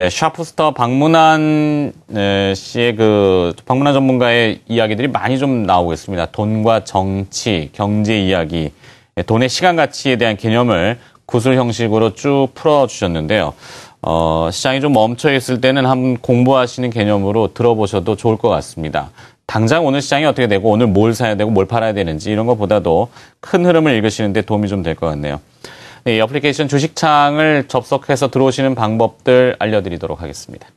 네, 샤프스터 방문한 네, 씨의 그방문한 전문가의 이야기들이 많이 좀 나오고 있습니다. 돈과 정치, 경제 이야기, 네, 돈의 시간 가치에 대한 개념을 구술 형식으로 쭉 풀어주셨는데요. 어, 시장이 좀 멈춰 있을 때는 한번 공부하시는 개념으로 들어보셔도 좋을 것 같습니다. 당장 오늘 시장이 어떻게 되고 오늘 뭘 사야 되고 뭘 팔아야 되는지 이런 것보다도 큰 흐름을 읽으시는데 도움이 좀 될 것 같네요. 네, 이 어플리케이션 주식창을 접속해서 들어오시는 방법들 알려드리도록 하겠습니다.